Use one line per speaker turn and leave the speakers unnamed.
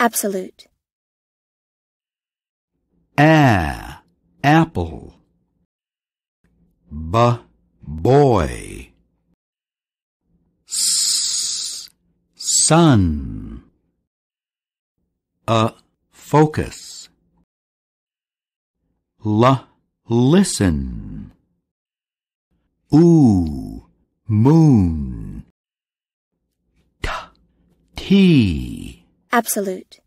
Absolute.
Ah, apple. B, boy.
S, sun. A, focus. L, listen. Ooh, moon. T, tea.
Absolute.